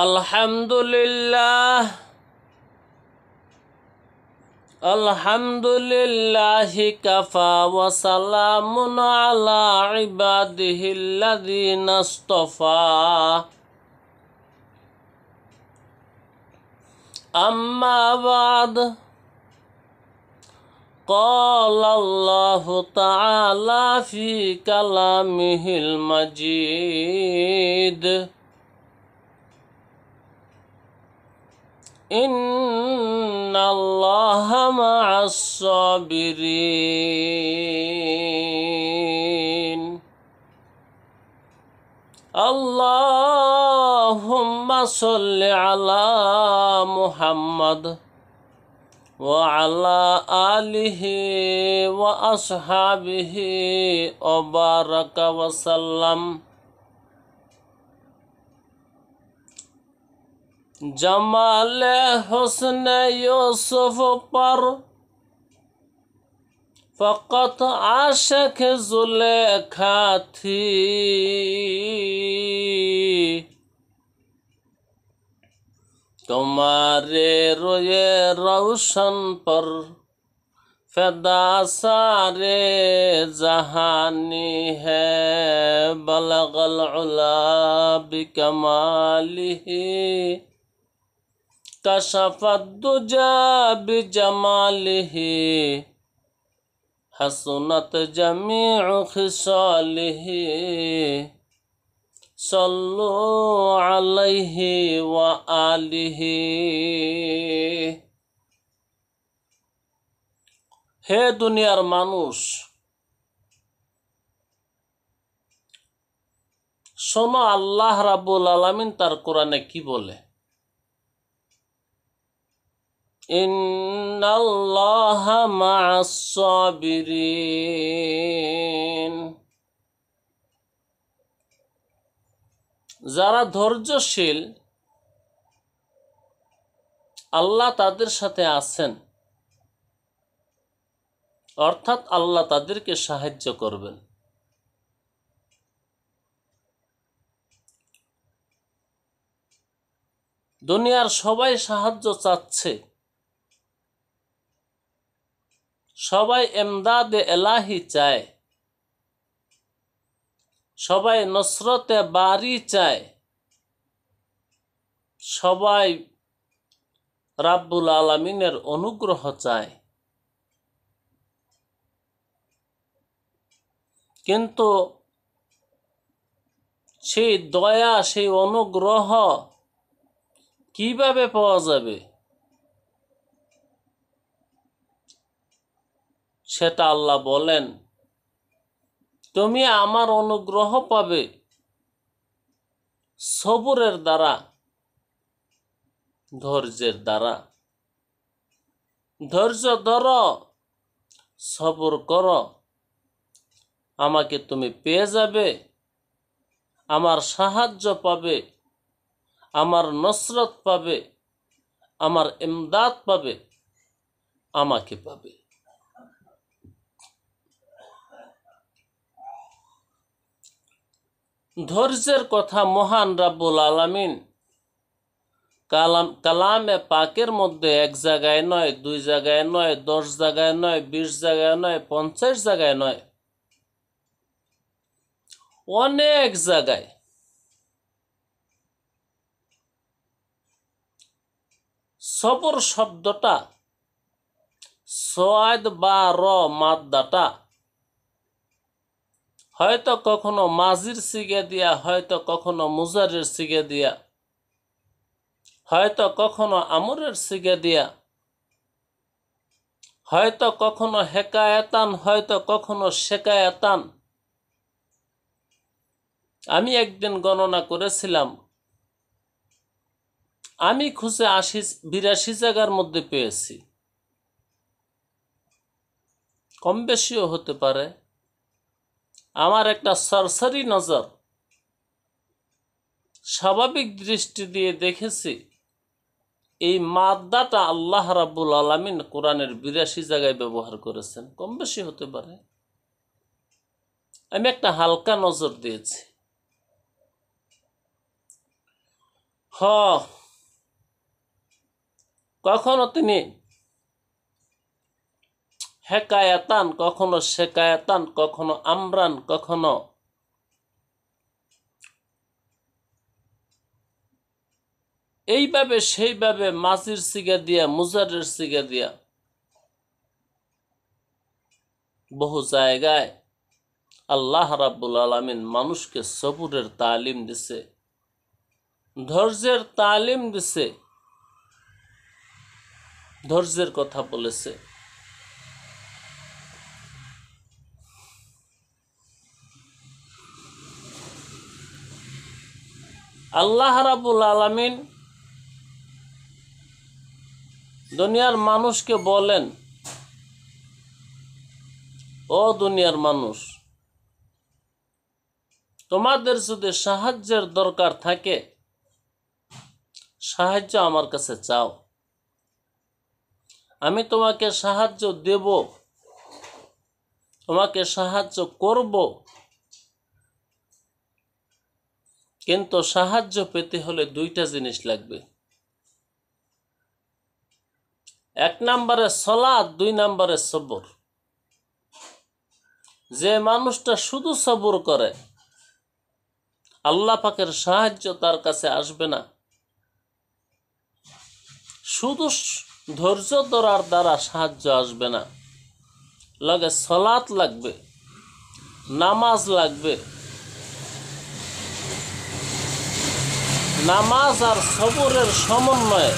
الحمد لله الحمد لله كفى وسلام على عباده الذين اصطفى أما بعد قال الله تعالى في كلامه المجيد إن الله مع الصابرين اللهم صل على محمد وعلى آله وأصحابه وبارك وسلم جمال حسن یوسف پر فقط عاشق زلیخا تھی تمہارے روئے روشن پر فدا سارے جہانی ہے بلغ بلغلغل کمالی কশফদুজাব জমাল হে হসনত জমি খাল হে সলো আলহে আল হে হে দুনিয়ার মানুষ শোনো আল্লাহ রাবুল আলমিন তার কোরআনে কি বলে ইন্নাল্লাহ মাসাবিরিন যারা ধৈর্যশীল আল্লাহ তাদের সাথে আছেন অর্থাৎ আল্লাহ তাদেরকে সাহায্য করবেন দুনিয়ার সবাই সাহায্য চাচ্ছে সবাই এমদাদে এলাহি চায় সবাই নসরতে বাড়ি চায় সবাই রাব্বুল আলমিনের অনুগ্রহ চায় কিন্তু সেই দয়া সেই অনুগ্রহ কিভাবে পাওয়া যাবে সেটা আল্লাহ বলেন তুমি আমার অনুগ্রহ পাবে সবুরের দ্বারা ধৈর্যের দ্বারা ধৈর্য ধর সবর কর আমাকে তুমি পেয়ে যাবে আমার সাহায্য পাবে আমার নসরত পাবে আমার এমদাদ পাবে আমাকে পাবে ধৈর্যের কথা মহান রাব্বুল আলামিন কালাম কালামে পাকের মধ্যে এক জায়গায় নয় দুই জায়গায় নয় দশ জায়গায় নয় বিশ জায়গায় নয় পঞ্চাশ জায়গায় নয় অনেক জায়গায় সবর শব্দটা সয়দ বা র মাদ্দাটা হয়তো কখনো মাজির সিগে দিয়া হয়তো কখনো মুজারের সিগে দিয়া হয়তো কখনো আমরের সিগে দিয়া হয়তো কখনো হেকায়াতান হয়তো কখনো শেকায়াতান আমি একদিন গণনা করেছিলাম আমি খুঁজে আশি বিরাশি জায়গার মধ্যে পেয়েছি কম বেশিও হতে পারে আমার একটা সরসারি নজর স্বাভাবিক দৃষ্টি দিয়ে দেখেছি এই মাদ্দাটা আল্লাহ রাব্বুল আলমিন কোরআনের বিরাশি জায়গায় ব্যবহার করেছেন কম বেশি হতে পারে আমি একটা হালকা নজর দিয়েছি হ কখনো তিনি হেকায়াতান কখনো শেকায়াতান কখনো আমরান কখনো এইভাবে সেইভাবে মাসির সিগা দিয়া মুজারের সিগা দিয়া বহু জায়গায় আল্লাহ রাবুল আলমিন মানুষকে সবুরের তালিম দিছে ধৈর্যের তালিম দিছে ধৈর্যের কথা বলেছে আল্লাহ রাবুল আলমিন দুনিয়ার মানুষকে বলেন ও দুনিয়ার মানুষ তোমাদের যদি সাহায্যের দরকার থাকে সাহায্য আমার কাছে চাও আমি তোমাকে সাহায্য দেব তোমাকে সাহায্য করবো কিন্তু সাহায্য পেতে হলে দুইটা জিনিস লাগবে এক নম্বরে সলাদ দুই নম্বরে সবর যে মানুষটা শুধু সবর করে আল্লাহ পাকের সাহায্য তার কাছে আসবে না শুধু ধৈর্য ধরার দ্বারা সাহায্য আসবে না লাগে সলাৎ লাগবে নামাজ লাগবে নামাজ আর সবরের সমন্বয়ে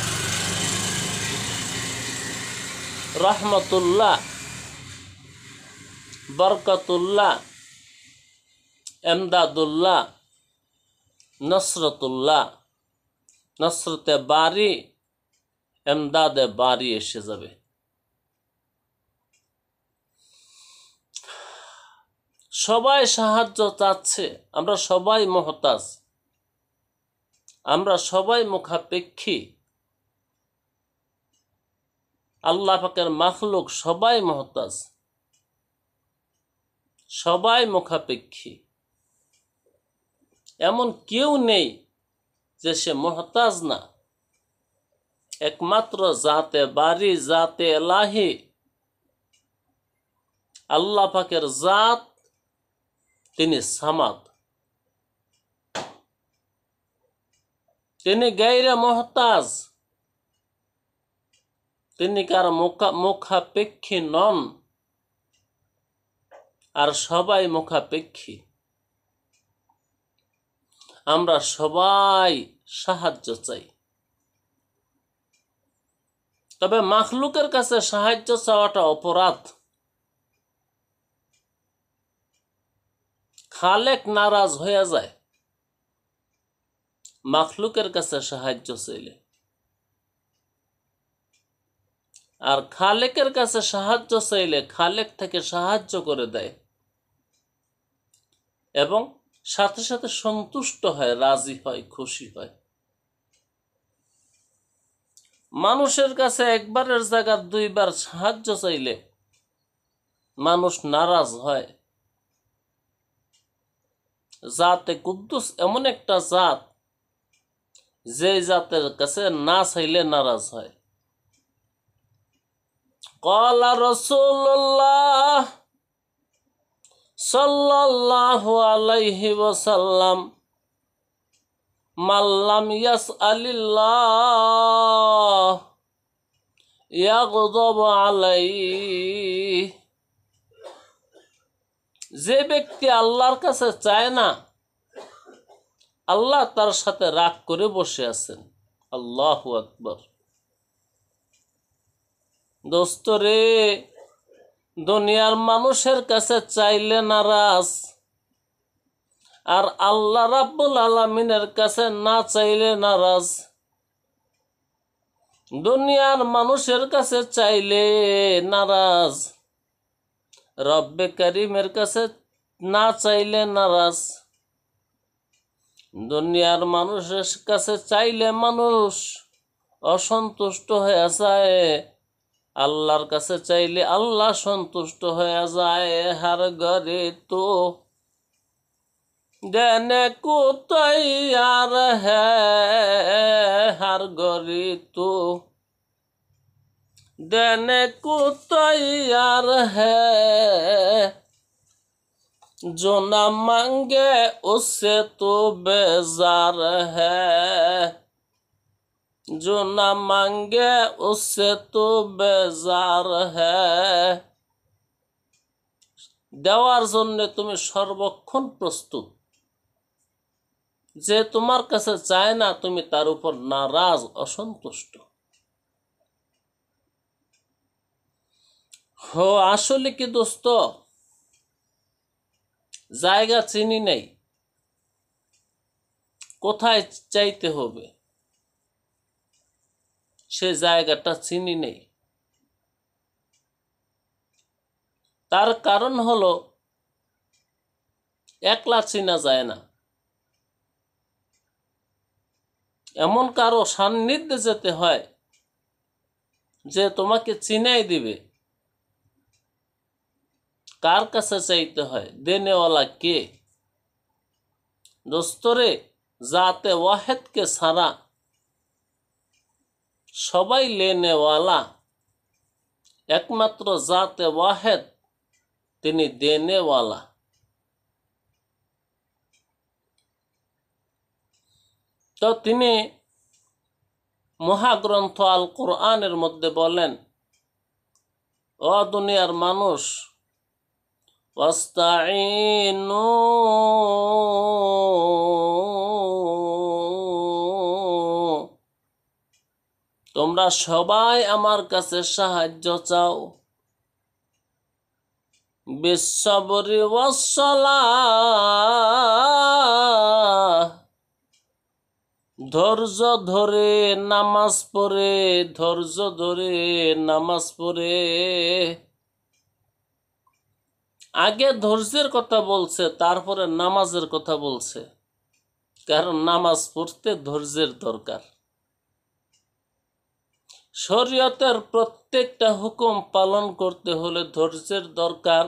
রহমতুল্লাহ বরকতুল্লাহ এমদাদুল্লাহ নসরতুল্লাহ নসরতে বাড়ি এমদাদে বাড়ি এসে যাবে সবাই সাহায্য চাচ্ছে আমরা সবাই মহতাজ আমরা সবাই মুখাপেক্ষী আল্লাহ পাকের মাখলুক সবাই মহতাজ সবাই মুখাপেক্ষী এমন কেউ নেই যে সে মহতাজ না একমাত্র জাতে বাড়ি জাতে এলাহি আল্লাহ পাকের জাত তিনি সামাদ তিনি গেরে মহতাজ তিনি কার মুখাপেক্ষী নন আর সবাই মুখাপেক্ষী আমরা সবাই সাহায্য চাই তবে মাখলুকের কাছে সাহায্য চাওয়াটা অপরাধ খালেক নারাজ হয়ে যায় মাফলুকের কাছে সাহায্য চাইলে আর খালেকের কাছে সাহায্য চাইলে খালেক থেকে সাহায্য করে দেয় এবং সাথে সাথে সন্তুষ্ট হয় রাজি হয় খুশি হয় মানুষের কাছে একবারের জায়গা দুইবার সাহায্য চাইলে মানুষ নারাজ হয় জাতে কুদ্দুস এমন একটা জাত যে জাতের কাছে না চাইলে নারাজ হয় কলা রসুল্লাহ সাল্লাহ আলাইহি মাল্লাম ইয়াস আলিল্লাহ আলাই যে ব্যক্তি আল্লাহর কাছে চায় না আল্লাহ তার সাথে রাগ করে বসে আছেন আল্লাহ আকবর দোস্ত রে দুনিয়ার মানুষের কাছে চাইলে নারাজ আর আল্লাহ রাব্বুল আলমিনের কাছে না চাইলে নারাজ দুনিয়ার মানুষের কাছে চাইলে নারাজ রব্বে করিমের কাছে না চাইলে নারাজ দুনিয়ার মানুষের কাছে চাইলে মানুষ অসন্তুষ্ট হয়ে যায় আল্লাহর কাছে চাইলে আল্লাহ সন্তুষ্ট হয়ে যায় হার গরে তো দেনে কোথায় আর হার ঘরে তো দেনে কোথায় আর হ্যা जो न मांगे उससे तो बेजार है जो न मांगे उससे तो बेजार है দেওয়ার জন্য তুমি সর্বক্ষণ প্রস্তুত যে তোমার কাছে চায় না তুমি তার উপর নারাজ অসন্তুষ্ট হো আসলে কি দোস্ত জায়গা চিনি নেই কোথায় চাইতে হবে সে জায়গাটা চিনি নেই তার কারণ হলো একলা চিনা যায় না এমন কারো সান্নিধ্যে যেতে হয় যে তোমাকে চিনাই দিবে কার কাছে চাইতে হয় দেনেওয়ালা কে দোস্তরে যাতে ওয়াহেদকে সারা সবাই লেনেওয়ালা একমাত্র জাতে ওয়াহেদ তিনি দেনেওয়ালা তো তিনি মহাগ্রন্থ আল কোরআনের মধ্যে বলেন অ দুনিয়ার মানুষ واستعينوا তোমরা সবাই আমার কাছে সাহায্য চাও বিশ্বরি ওয়াসলা ধৈর্য ধরে নামাজ পড়ে ধৈর্য ধরে নামাজ পড়ে আগে ধৈর্যের কথা বলছে তারপরে নামাজের কথা বলছে কারণ নামাজ পড়তে ধৈর্যের দরকার শরীয়তের প্রত্যেকটা হুকুম পালন করতে হলে ধৈর্যের দরকার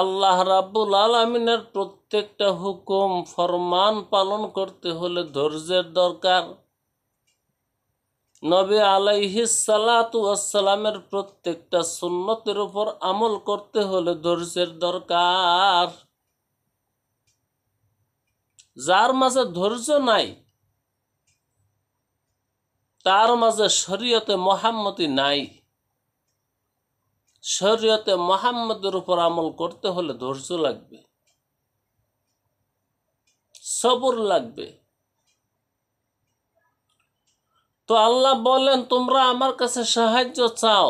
আল্লাহ রাব্বুল আলমিনের প্রত্যেকটা হুকুম ফরমান পালন করতে হলে ধৈর্যের দরকার নবী আলাইহিসালামের প্রত্যেকটা সুন্নতের উপর আমল করতে হলে ধৈর্যের দরকার যার মাঝে ধৈর্য নাই তার মাঝে শরীয়তে মোহাম্মতি নাই শরীয়তে মোহাম্মদের উপর আমল করতে হলে ধৈর্য লাগবে সবর লাগবে তো আল্লাহ বলেন তোমরা আমার কাছে সাহায্য চাও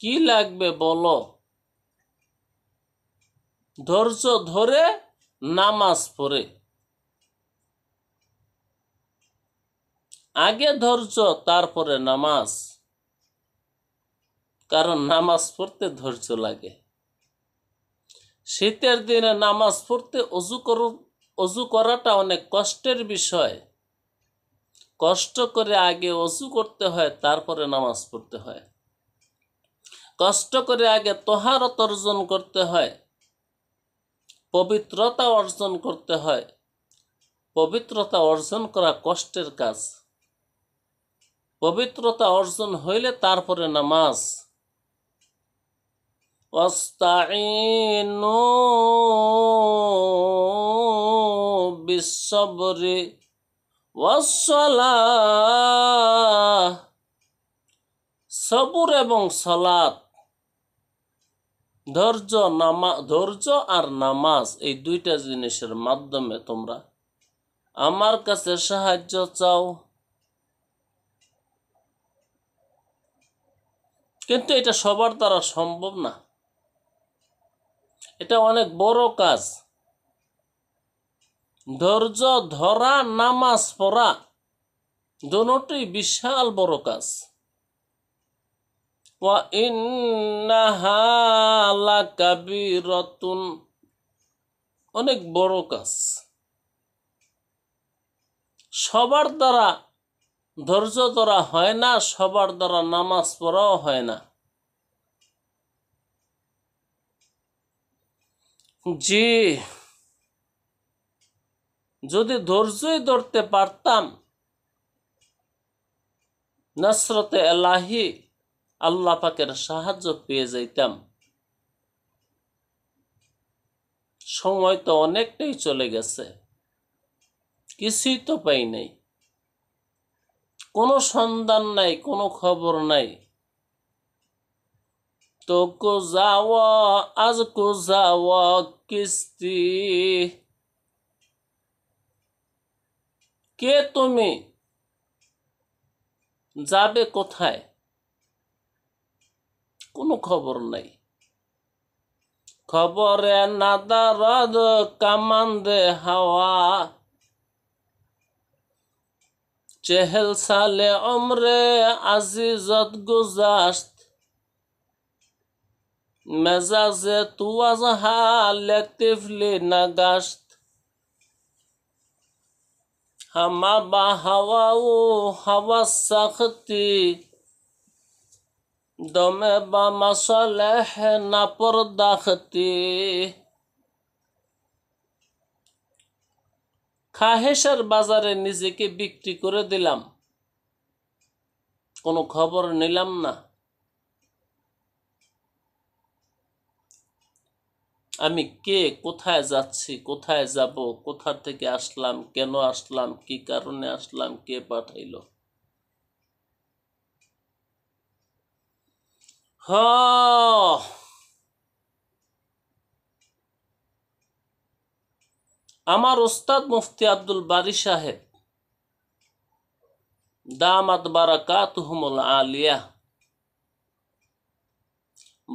কি লাগবে বলো ধৈর্য ধরে নামাজ পড়ে আগে ধৈর্য তারপরে নামাজ কারণ নামাজ পড়তে ধৈর্য লাগে শীতের দিনে নামাজ পড়তে অজু করু অজু করাটা অনেক কষ্টের বিষয় কষ্ট করে আগে অসু করতে হয় তারপরে নামাজ পড়তে হয় কষ্ট করে আগে তোহারত অর্জন করতে হয় পবিত্রতা অর্জন করতে হয় পবিত্রতা অর্জন করা কষ্টের কাজ পবিত্রতা অর্জন হইলে তারপরে নামাজ অস্তাইনু বিশ্বরে সবুর এবং সলাত ধৈর্য নামা ধৈর্য আর নামাজ এই দুইটা জিনিসের মাধ্যমে তোমরা আমার কাছে সাহায্য চাও কিন্তু এটা সবার দ্বারা সম্ভব না এটা অনেক বড় কাজ ধৈর্য ধরা নামাজ পড়া দোনোটি বিশাল বড় কাজ অনেক বড় কাজ সবার দ্বারা ধৈর্য ধরা হয় না সবার দ্বারা নামাজ পড়াও হয় না জি যদি ধৈর্যই ধরতে পারতাম নসরতে এলাহি আল্লাহ পাকের সাহায্য পেয়ে যাইতাম সময় তো অনেকটাই চলে গেছে কিছুই তো পাই নাই কোনো সন্ধান নাই কোনো খবর নাই তো কো যাওয়া আজ কো যাওয়া কিস্তি কে তুমি যাবে কোথায় কোনো খবর নাই খবরে নাদারদ কামান্দে হাওয়া চেহেল সালে অমরে আজিজত গুজাস্ত মেজাজে তুয়াজ হা লেকটিভলি নাগাস্ত হামা বা हम हवा हवा सख्ती দমে বা মাসালে না পর্দাখতি খাহেসার বাজারে নিজেকে বিক্রি করে দিলাম কোনো খবর নিলাম না আমি কে কোথায় যাচ্ছি কোথায় যাব কোথা থেকে আসলাম কেন আসলাম কি কারণে আসলাম কে পাঠাইল হ আমার ওস্তাদ মুফতি আব্দুল বারি সাহেব দামাত বারাকাত হুমুল আলিয়া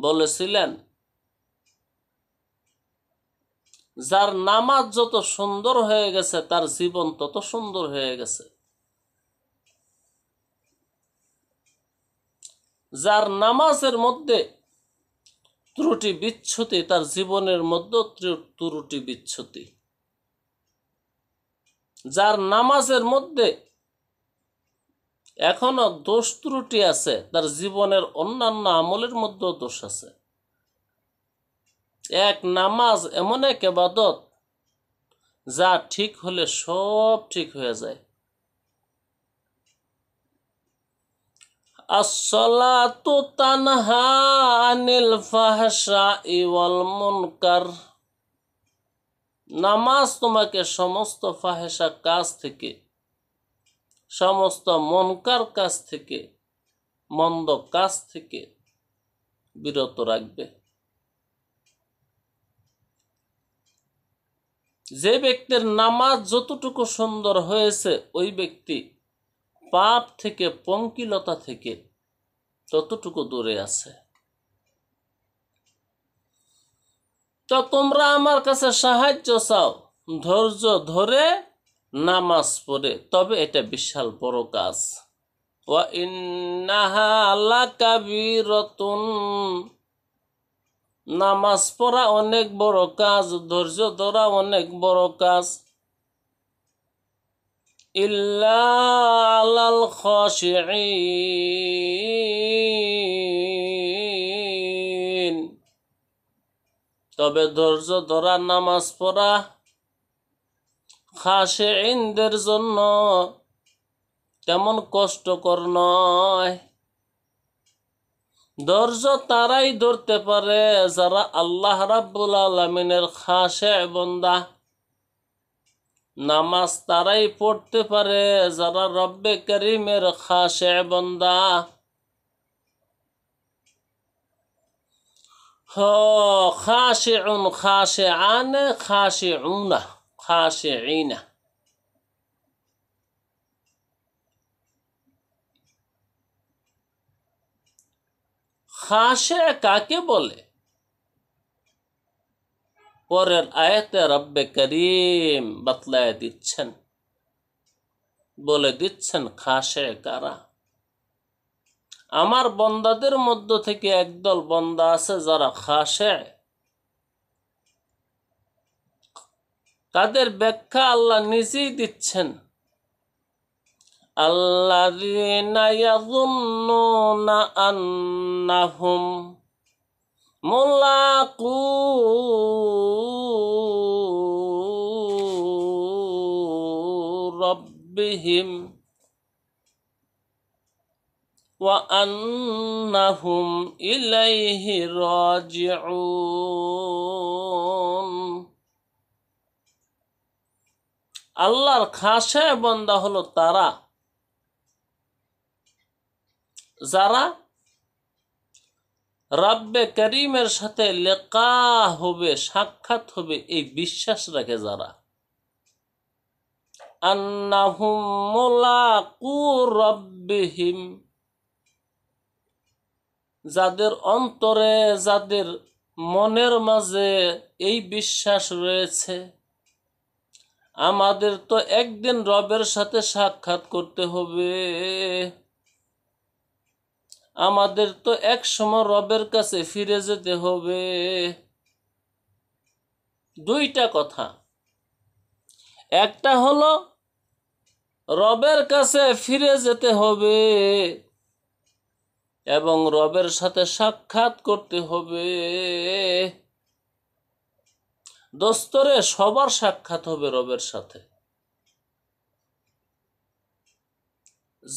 বলেছিলেন যার নামাজ যত সুন্দর হয়ে গেছে তার জীবন তত সুন্দর হয়ে গেছে যার নামাজের মধ্যে ত্রুটি বিচ্ছুতি তার জীবনের মধ্যে ত্রুটি বিচ্ছুতি যার নামাজের মধ্যে এখনো দোষ ত্রুটি আছে তার জীবনের অন্যান্য আমলের মধ্যেও দোষ আছে এক নামাজ এমন এক এবাদত যা ঠিক হলে সব ঠিক হয়ে যায় নামাজ তোমাকে সমস্ত ফাহেসা কাজ থেকে সমস্ত মনকার কাজ থেকে মন্দ কাজ থেকে বিরত রাখবে যে ব্যক্তির নামাজ যতটুকু সুন্দর হয়েছে ওই ব্যক্তি পাপ থেকে পঙ্কিলতা থেকে ততটুকু দূরে আছে তো তোমরা আমার কাছে সাহায্য চাও ধৈর্য ধরে নামাজ পড়ে তবে এটা বিশাল বড় কাজ ওয়া ইন্নাহা আল্লাহ কাবিরতুন নামাজ পড়া অনেক বড় কাজ ধৈর্য ধরা অনেক বড় কাজ ইল্লাল খসিন তবে ধৈর্য ধরা নামাজ পড়া খাসে ইনদের জন্য তেমন কষ্টকর নয় ধৈর্য তারাই ধরতে পারে যারা আল্লাহ রাব্বুল আলমিনের খাসে বন্দা নামাজ তারাই পড়তে পারে যারা রব্বে করিমের খাসে বন্দা হ খাসে উন খাসে আনে খাসে উনা খাসে ইনা খাসে কাকে বলে পরের আয়াতে রব্বে করিম বাতলায় দিচ্ছেন বলে দিচ্ছেন খাসে কারা আমার বন্দাদের মধ্য থেকে একদল বন্দা আছে যারা খাসে তাদের ব্যাখ্যা আল্লাহ নিজেই দিচ্ছেন الذين يظنون أنهم ملاقو ربهم وأنهم إليه راجعون আল্লাহর খাসায় বন্দা হলো তারা যারা রাব্বে করিমের সাথে লেকা হবে সাক্ষাৎ হবে এই বিশ্বাস রাখে যারা রব্বিহিম যাদের অন্তরে যাদের মনের মাঝে এই বিশ্বাস রয়েছে আমাদের তো একদিন রবের সাথে সাক্ষাৎ করতে হবে আমাদের তো এক সময় রবের কাছে ফিরে যেতে হবে দুইটা কথা একটা হলো রবের কাছে ফিরে যেতে হবে এবং রবের সাথে সাক্ষাৎ করতে হবে দোস্তরে সবার সাক্ষাৎ হবে রবের সাথে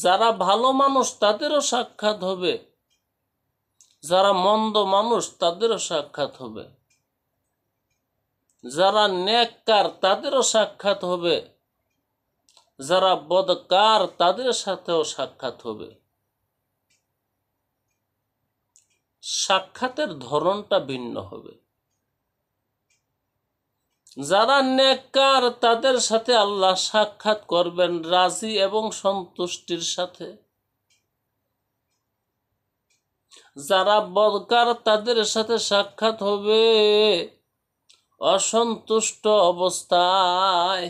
যারা ভালো মানুষ তাদেরও সাক্ষাৎ হবে যারা মন্দ মানুষ তাদেরও সাক্ষাৎ হবে যারা ন্যাককার তাদেরও সাক্ষাৎ হবে যারা বদকার তাদের সাথেও সাক্ষাৎ হবে সাক্ষাতের ধরনটা ভিন্ন হবে যারা নেককার তাদের সাথে আল্লাহ সাক্ষাৎ করবেন রাজি এবং সন্তুষ্টির সাথে যারা বদকার তাদের সাথে সাক্ষাৎ হবে অসন্তুষ্ট অবস্থায়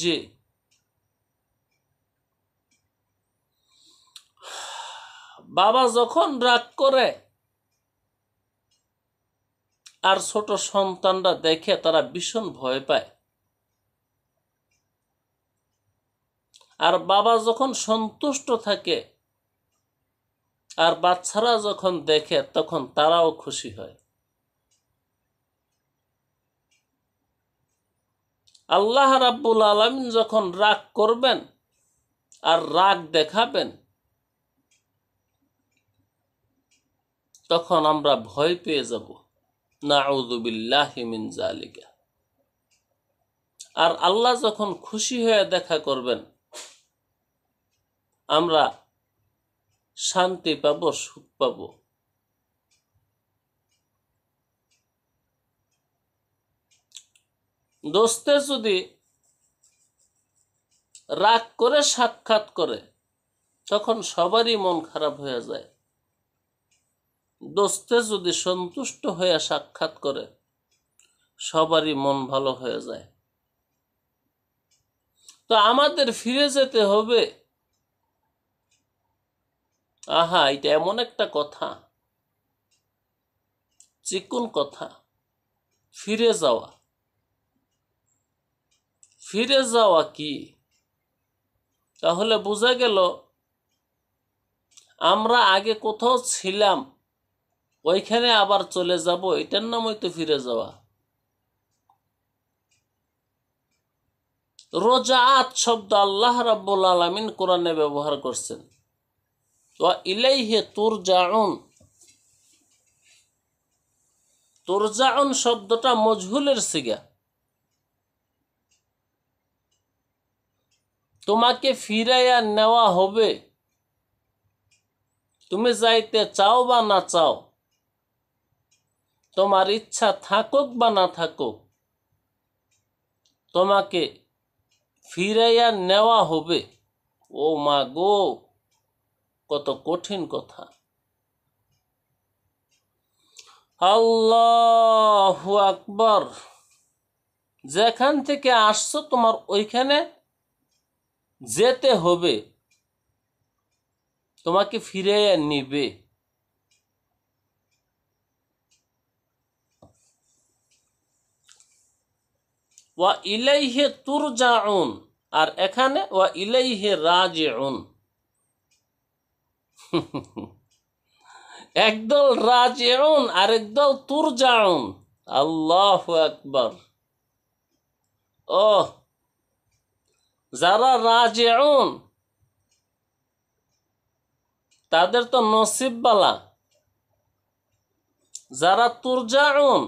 জি বাবা যখন রাগ করে আর ছোট সন্তানরা দেখে তারা ভীষণ ভয় পায় আর বাবা যখন সন্তুষ্ট থাকে আর বাচ্চারা যখন দেখে তখন তারাও খুশি হয় আল্লাহ রাব্বুল আলমিন যখন রাগ করবেন আর রাগ দেখাবেন তখন আমরা ভয় পেয়ে যাবো জালিকা আর আল্লাহ যখন খুশি হয়ে দেখা করবেন আমরা শান্তি পাব সুখ পাব দোস্তে যদি রাগ করে সাক্ষাৎ করে তখন সবারই মন খারাপ হয়ে যায় দোস্তে যদি সন্তুষ্ট হয়ে সাক্ষাৎ করে সবারই মন ভালো হয়ে যায় তো আমাদের ফিরে যেতে হবে আহা এটা এমন একটা কথা চিকুন কথা ফিরে যাওয়া ফিরে যাওয়া কি তাহলে বোঝা গেল আমরা আগে কোথাও ছিলাম ওইখানে আবার চলে যাব এটার নাম তো ফিরে যাওয়া রোজাত শব্দ আল্লাহ রাবুল আলমিন কোরআনে ব্যবহার করছেন ইলাইহে জাউন তুরজাউন শব্দটা মজহুলের সিগা তোমাকে ফিরাইয়া নেওয়া হবে তুমি যাইতে চাও বা না চাও তোমার ইচ্ছা থাকুক বা না থাকুক তোমাকে ফিরাইয়া নেওয়া হবে ও মা গো কত কঠিন কথা আল্লাহ আকবর যেখান থেকে আসছো তোমার ওইখানে যেতে হবে তোমাকে ফিরে নিবে ওয়া ইলাইহে উন আর এখানে ওয়া ইলাইহে রাজিউন একদল রাজিউন আর একদল তুরজাউন আল্লাহ আকবর ও যারা রাজিউন তাদের তো নসিব বালা যারা তুরজাউন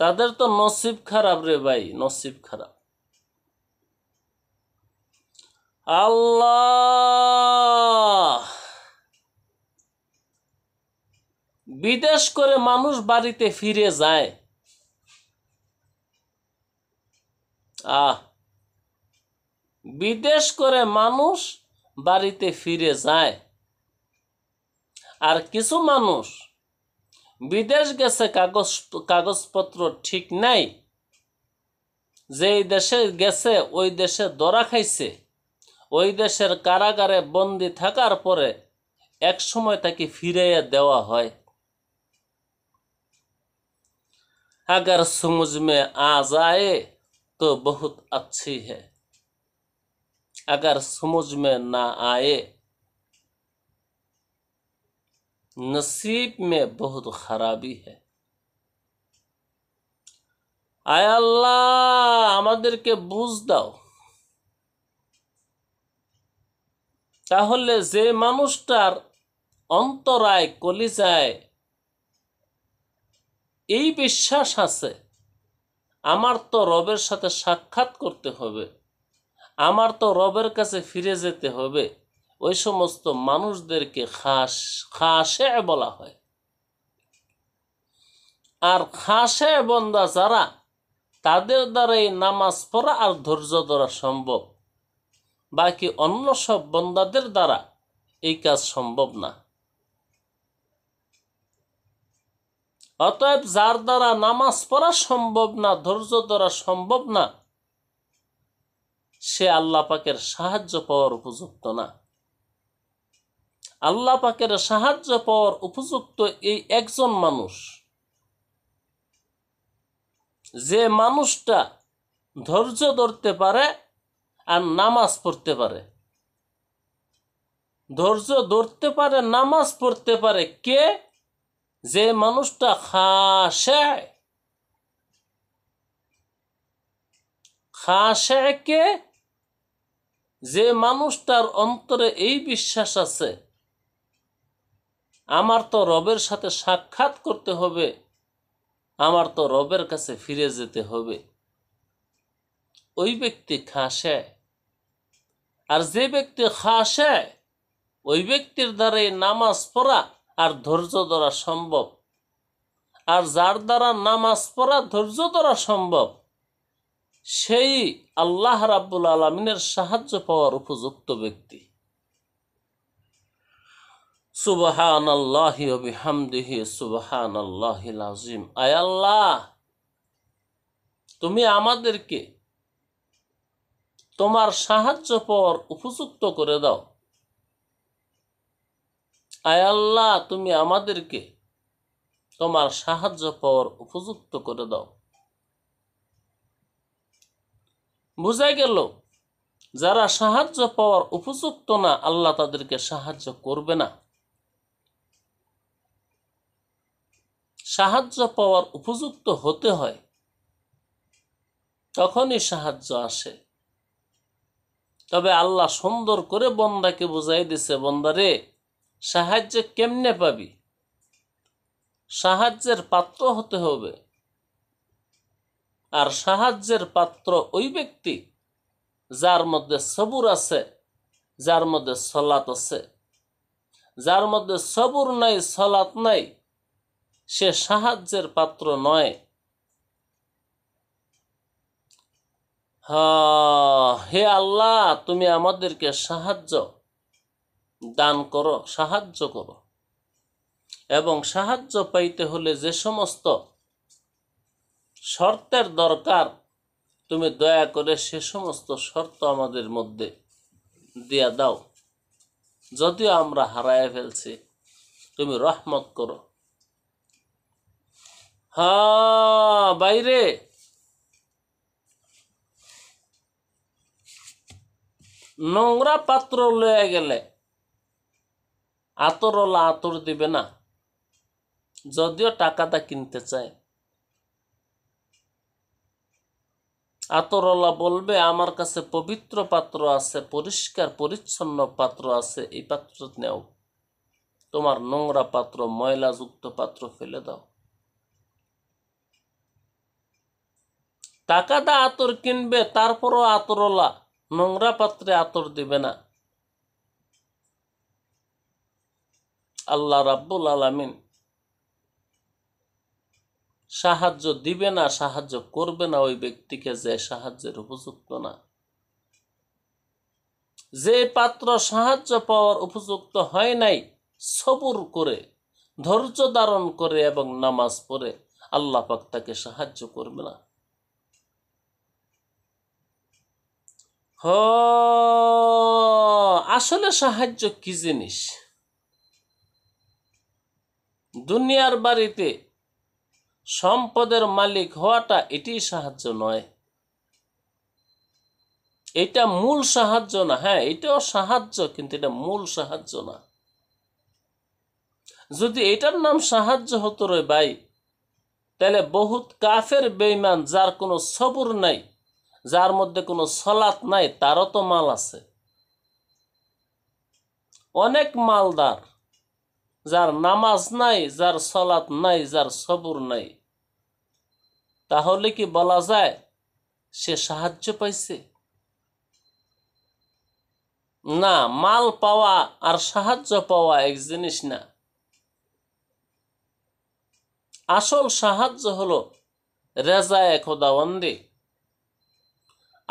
তাদের তো নসিব খারাপ রে ভাই নসিব খারাপ আল্লাহ বিদেশ করে মানুষ বাড়িতে ফিরে যায় আহ বিদেশ করে মানুষ বাড়িতে ফিরে যায় আর কিছু মানুষ বিদেশ গেছে কাগজ কাগজপত্র ঠিক নাই যেই দেশে গেছে ওই দেশে দরা খাইছে ওই দেশের কারাগারে বন্দি থাকার পরে এক সময় তাকে ফিরিয়ে দেওয়া হয় আগার সমুজ মে आ जाए তো বহুত अच्छी হে अगर সমুজ মে না আয়ে নসিব মে বহুত খারাপই হ্যাঁ আল্লাহ আমাদেরকে বুঝ দাও তাহলে যে মানুষটার অন্তরায় কলি যায় এই বিশ্বাস আছে আমার তো রবের সাথে সাক্ষাৎ করতে হবে আমার তো রবের কাছে ফিরে যেতে হবে ওই সমস্ত মানুষদেরকে খাস খাসে বলা হয় আর খাসে বন্দা যারা তাদের দ্বারা এই নামাজ পড়া আর ধৈর্য ধরা সম্ভব বাকি অন্য সব বন্দাদের দ্বারা এই কাজ সম্ভব না অতএব যার দ্বারা নামাজ পড়া সম্ভব না ধৈর্য ধরা সম্ভব না সে আল্লাপাকের সাহায্য পাওয়ার উপযুক্ত না আল্লাহ পাকের সাহায্য পাওয়ার উপযুক্ত এই একজন মানুষ যে মানুষটা ধৈর্য ধরতে পারে আর নামাজ পড়তে পারে ধৈর্য ধরতে পারে নামাজ পড়তে পারে কে যে মানুষটা খাসে কে যে মানুষটার অন্তরে এই বিশ্বাস আছে আমার তো রবের সাথে সাক্ষাৎ করতে হবে আমার তো রবের কাছে ফিরে যেতে হবে ওই ব্যক্তি খাসে আর যে ব্যক্তি খাসে ওই ব্যক্তির দ্বারাই নামাজ পড়া আর ধৈর্য ধরা সম্ভব আর যার দ্বারা নামাজ পড়া ধৈর্য ধরা সম্ভব সেই আল্লাহ রাবুল আলমিনের সাহায্য পাওয়ার উপযুক্ত ব্যক্তি সুবাহান আল্লাহ হামদিহি সুবাহান আল্লাহ তুমি আমাদেরকে তোমার সাহায্য পর উপযুক্ত করে দাও আয় আল্লাহ তুমি আমাদেরকে তোমার সাহায্য পাওয়ার উপযুক্ত করে দাও বোঝা গেল যারা সাহায্য পাওয়ার উপযুক্ত না আল্লাহ তাদেরকে সাহায্য করবে না সাহায্য পাওয়ার উপযুক্ত হতে হয় তখনই সাহায্য আসে তবে আল্লাহ সুন্দর করে বন্দাকে বুঝাই দিছে বন্দারে সাহায্য কেমনে পাবি সাহায্যের পাত্র হতে হবে আর সাহায্যের পাত্র ওই ব্যক্তি যার মধ্যে সবুর আছে যার মধ্যে সলাত আছে যার মধ্যে সবুর নাই সলাত নাই সে সাহায্যের পাত্র নয় হ্যাঁ, হে আল্লাহ তুমি আমাদেরকে সাহায্য দান করো সাহায্য করো এবং সাহায্য পাইতে হলে যে সমস্ত শর্তের দরকার তুমি দয়া করে সে সমস্ত শর্ত আমাদের মধ্যে দিয়া দাও যদিও আমরা হারায় ফেলছি তুমি রহমত করো হ্যাঁ বাইরে নোংরা পাত্র লয়ে গেলে ওলা আতর দিবে না যদিও টাকাটা কিনতে চায় আতরলা বলবে আমার কাছে পবিত্র পাত্র আছে পরিষ্কার পরিচ্ছন্ন পাত্র আছে এই পাত্র নেও তোমার নোংরা পাত্র ময়লাযুক্ত পাত্র ফেলে দাও টাকাটা আতর কিনবে তারপরও আতরলা নোংরা পাত্রে আতর দিবে না আল্লাহ রাব্বুল আলামিন সাহায্য দিবে না সাহায্য করবে না ওই ব্যক্তিকে যে সাহায্যের উপযুক্ত না যে পাত্র সাহায্য পাওয়ার উপযুক্ত হয় নাই সবুর করে ধৈর্য ধারণ করে এবং নামাজ পড়ে আল্লাহ পাক তাকে সাহায্য করবে না হ আসলে সাহায্য কি জিনিস দুনিয়ার বাড়িতে সম্পদের মালিক হওয়াটা এটি সাহায্য নয় এটা মূল সাহায্য না হ্যাঁ এটাও সাহায্য কিন্তু এটা মূল সাহায্য না যদি এটার নাম সাহায্য হতো রে ভাই তাহলে বহুত কাফের বেইমান যার কোনো সবুর নাই যার মধ্যে কোনো সলাৎ নাই তারও তো মাল আছে অনেক মালদার যার নামাজ নাই যার সলাৎ নাই যার সবুর নাই তাহলে কি বলা যায় সে সাহায্য পাইছে না মাল পাওয়া আর সাহায্য পাওয়া এক জিনিস না আসল সাহায্য হলো রেজায় খোদাবন্দী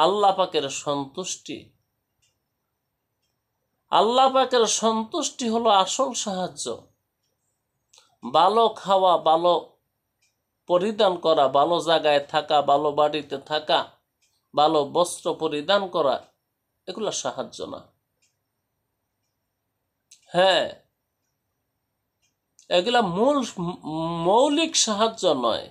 আল্লাহ পাকের সন্তুষ্টি আল্লাহ পাকের সন্তুষ্টি হলো আসল সাহায্য ভালো খাওয়া ভালো পরিধান করা ভালো জায়গায় থাকা ভালো বাড়িতে থাকা ভালো বস্ত্র পরিধান করা এগুলো সাহায্য না হ্যাঁ এগুলা মূল মৌলিক সাহায্য নয়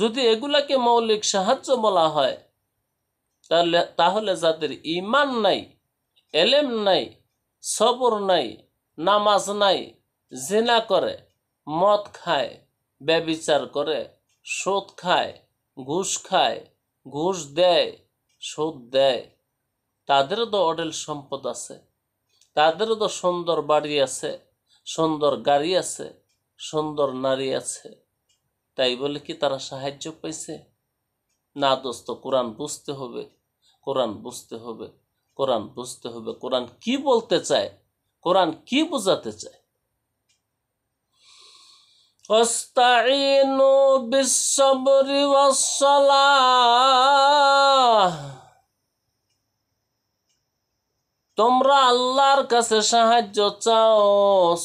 যদি এগুলাকে মৌলিক সাহায্য বলা হয় তাহলে তাহলে যাদের ইমান নাই এলেম নাই সবর নাই নামাজ নাই জেনা করে মদ খায় ব্যবিচার করে সুদ খায় ঘুষ খায় ঘুষ দেয় সুদ দেয় তাদেরও তো অডেল সম্পদ আছে তাদেরও তো সুন্দর বাড়ি আছে সুন্দর গাড়ি আছে সুন্দর নারী আছে তাই বলে কি তারা সাহায্য পাইছে না দোস্ত কোরআন বুঝতে হবে কোরআন বুঝতে হবে কোরআন বুঝতে হবে কোরআন কি বলতে চায় কোরআন কি বোঝাতে চায় অস্তাইনু বিশ্বরী তোমরা আল্লাহর কাছে সাহায্য চাও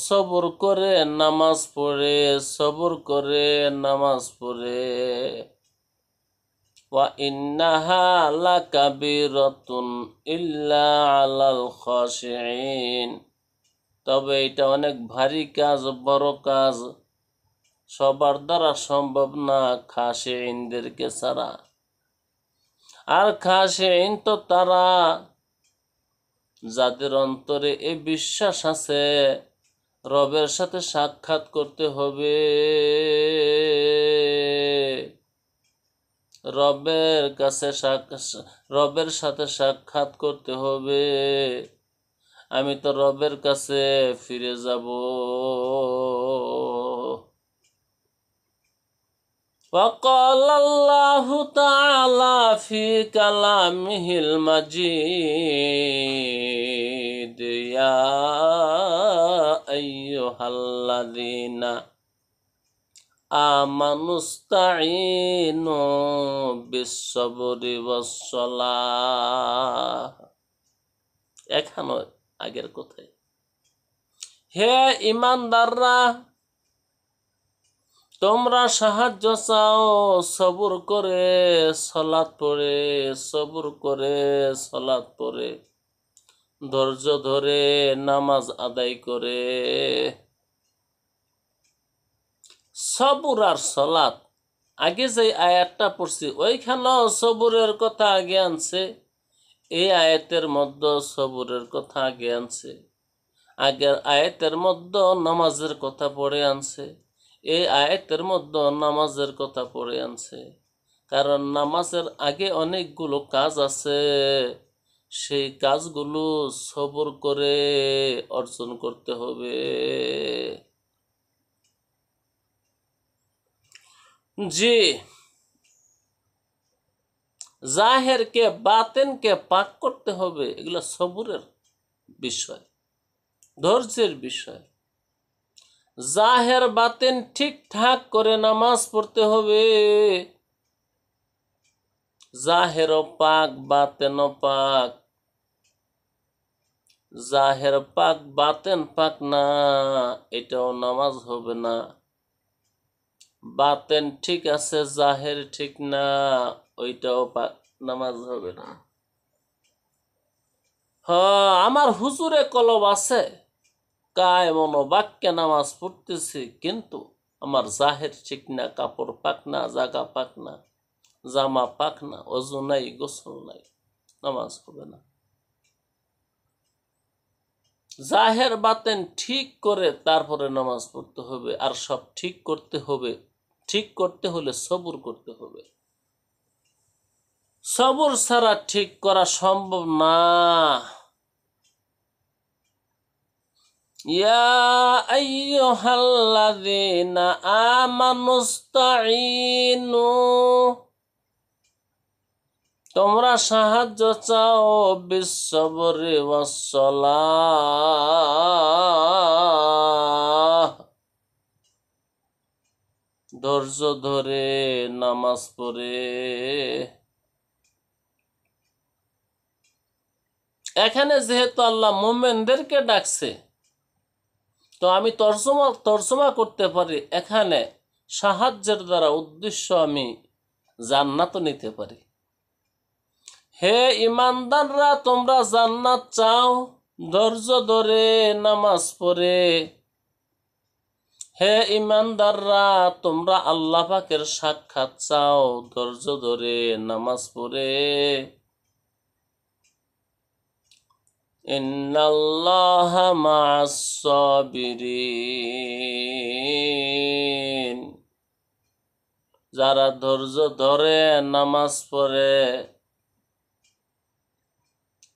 সবর করে নামাজ পড়ে সবর করে নামাজ পড়ে তবে এটা অনেক ভারী কাজ বড় কাজ সবার দ্বারা সম্ভব না খাসে ইনদেরকে ছাড়া আর খাসে ইন তো তারা যাদের অন্তরে এ বিশ্বাস আছে রবের সাথে সাক্ষাৎ করতে হবে রবের কাছে রবের সাথে সাক্ষাৎ করতে হবে আমি তো রবের কাছে ফিরে যাব وقال الله تعالى في كلامه المجيد إذ আগের কোথায় হে ইমানদাররা তোমরা সাহায্য চাও সবুর করে সলাৎ পড়ে সবুর করে সলাৎ পরে ধৈর্য ধরে নামাজ আদায় করে সবুর আর সলাত আগে যে আয়াতটা পড়ছি ওইখানেও সবুরের কথা আগে আনছে এই আয়াতের মধ্যে সবুরের কথা আগে আনছে আগের আয়াতের মধ্যে নামাজের কথা পড়ে আনছে এই আয়াতের মধ্যে নামাজের কথা পড়ে আনছে কারণ নামাজের আগে অনেকগুলো কাজ আছে সেই কাজগুলো সবর করে অর্জন করতে হবে জি জাহেরকে বাতেনকে পাক করতে হবে এগুলো সবুরের বিষয় ধৈর্যের বিষয় জাহের বাতেন ঠিকঠাক করে নামাজ পড়তে হবে জাহের পাক বাতেন পাক জাহের পাক বাতেন পাক না এটাও নামাজ হবে না বাতেন ঠিক আছে জাহের ঠিক না ওইটাও নামাজ হবে না হ হ্যাঁ, আমার হুজুরে কলব আছে কায় মনো বাক্যে নামাজ পড়তেছি কিন্তু আমার জাহের ঠিক না কাপড় পাক না জাগা পাক না জামা পাক না অজু নাই গোসল নাই নামাজ হবে না জাহের বাতেন ঠিক করে তারপরে নামাজ পড়তে হবে আর সব ঠিক করতে হবে ঠিক করতে হলে সবুর করতে হবে সবর ছাড়া ঠিক করা সম্ভব না يا أيها الذين তোমরা সাহায্য চাও বিশ্ববরে ওয়াসলা ধৈর্য ধরে নামাজ পড়ে এখানে যেহেতু আল্লাহ মোমেনদেরকে ডাকছে তো আমি তর্জমা তর্জমা করতে পারি এখানে সাহায্যের দ্বারা উদ্দেশ্য আমি জান্নাত নিতে পারি হে ইমানদাররা তোমরা জান্নাত চাও ধৈর্য ধরে নামাজ পড়ে হে ইমানদাররা তোমরা আল্লাহ পাকের সাক্ষাৎ চাও ধৈর্য ধরে নামাজ পড়ে যারা ধৈর্য ধরে নামাজ পড়ে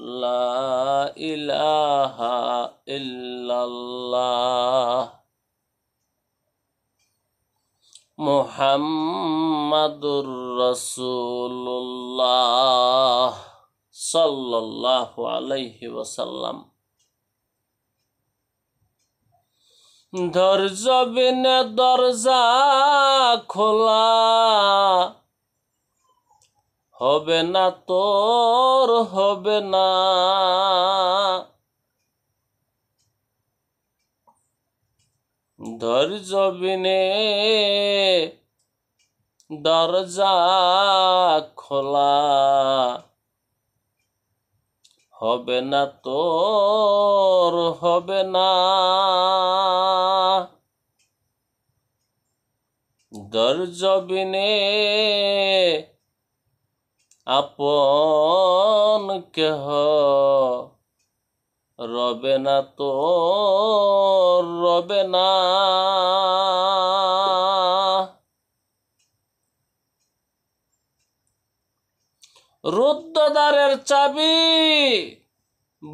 لا إله إلا الله محمد رسول الله صلى الله عليه وسلم درزا بن درزا خلا হবে না তোর হবে না ধৈর্য বিনে দরজা খোলা হবে না তোর হবে না দরজবিনে আপন কেহ রবে না তো রবে না রুদ্রদ্বারের চাবি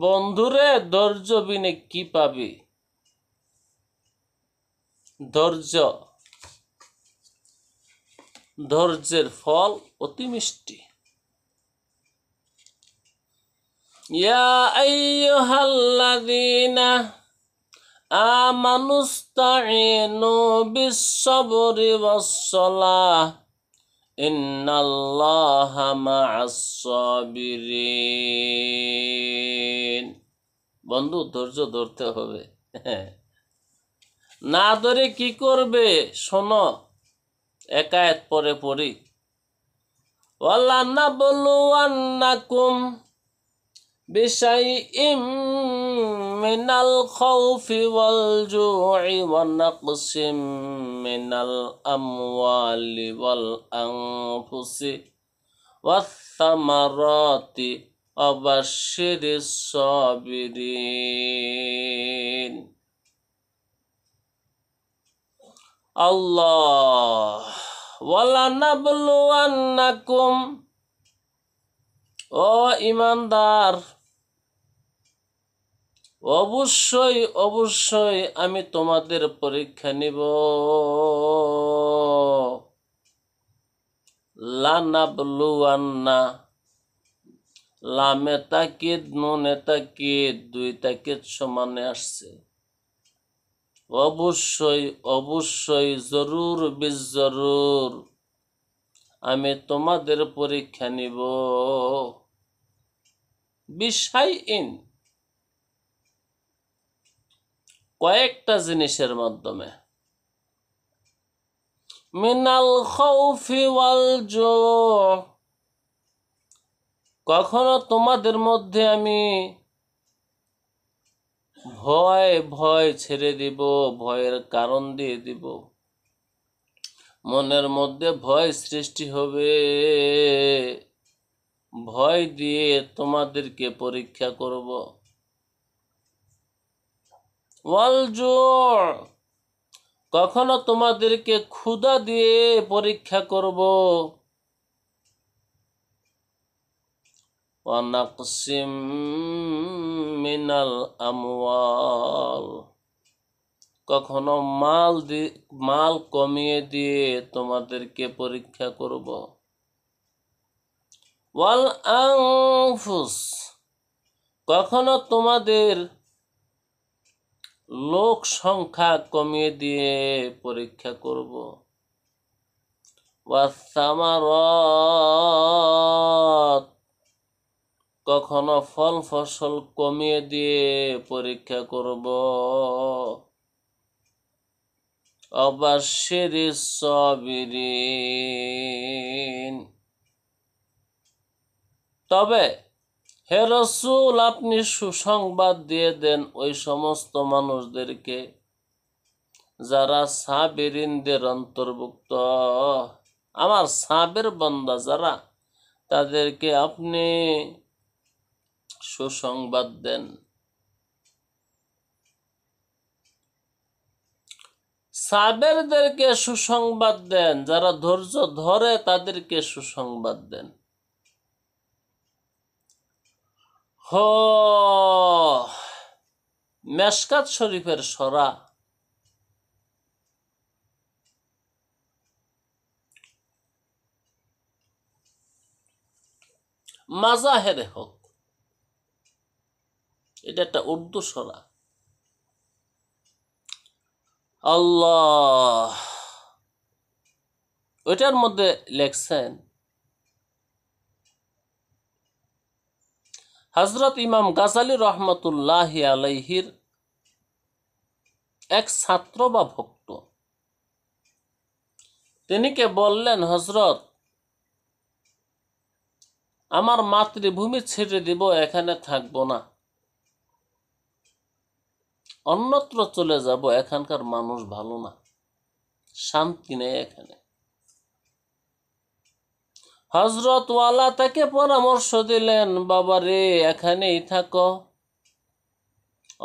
বন্ধুরে ধৈর্য বিনে কি পাবি ধৈর্য ধৈর্যের ফল অতি মিষ্টি يا أيها الذين آمنوا استعينوا بالصبر والصلاة إن الله مع الصابرين বন্ধু ধৈর্য ধরতে হবে না ধরে কি করবে শোনো একায়ত পরে পড়ি ওয়াল্লা না বলু আন্নাকুম بشيء من الخوف والجوع ونقص من الأموال والأنفس والثمرات وبشر الصابرين الله ولنبلونكم ও دار অবশ্যই অবশ্যই আমি তোমাদের পরীক্ষা নিব লানাবলুয়ান্না লামে তাকিদ নুনে তাকিদ দুই তাকিদ সমানে আসছে অবশ্যই অবশ্যই জরুর বিজরুর আমি তোমাদের পরীক্ষা নিব বিষয় ইন কয়েকটা জিনিসের মাধ্যমে মিনাল খৌফি কখনো তোমাদের মধ্যে আমি ভয় ভয় ছেড়ে দিব ভয়ের কারণ দিয়ে দিব মনের মধ্যে ভয় সৃষ্টি হবে ভয় দিয়ে তোমাদেরকে পরীক্ষা করব ওয়ালজোর কখনো তোমাদেরকে ক্ষুধা দিয়ে পরীক্ষা করব ওয়ানাকসিম মিনাল আমওয়াল কখনো মাল দি মাল কমিয়ে দিয়ে তোমাদেরকে পরীক্ষা করব ওয়াল আংফুস কখনো তোমাদের লোক সংখ্যা কমিয়ে দিয়ে পরীক্ষা করব ওয়াসামারত কখনো ফল ফসল কমিয়ে দিয়ে পরীক্ষা করব অবাশের সবিরিন তবে হে রসুল আপনি সুসংবাদ দিয়ে দেন ওই সমস্ত মানুষদেরকে যারা সাবেরিনদের অন্তর্ভুক্ত আমার সাবের বন্দা যারা তাদেরকে আপনি সুসংবাদ দেন সাবেরদেরকে সুসংবাদ দেন যারা ধৈর্য ধরে তাদেরকে সুসংবাদ দেন হ মেসকাত শরীফের সরা মাজাহের হোক এটা একটা উর্দু সরা আল্লাহ ওইটার মধ্যে লেখছেন হজরত ইমাম গাজালি রহমতুল্লাহ আলাইহির এক ছাত্র বা ভক্ত তিনিকে বললেন হজরত আমার মাতৃভূমি ছেড়ে দিব এখানে থাকব না অন্যত্র চলে যাব এখানকার মানুষ ভালো না শান্তি নেই এখানে হজরত ওয়ালা তাকে পরামর্শ দিলেন বাবা রে এখানেই থাকো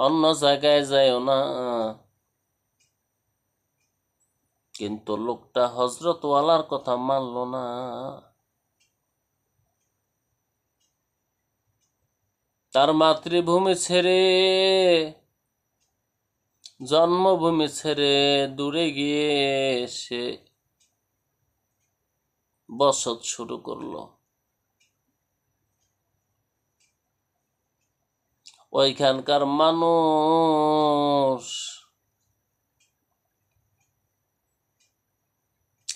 অন্য জায়গায় যাইও না কিন্তু লোকটা হজরত ওয়ালার কথা মানল না তার মাতৃভূমি ছেড়ে জন্মভূমি ছেড়ে দূরে গিয়ে সে বসত শুরু করল ওইখানকার মানুষ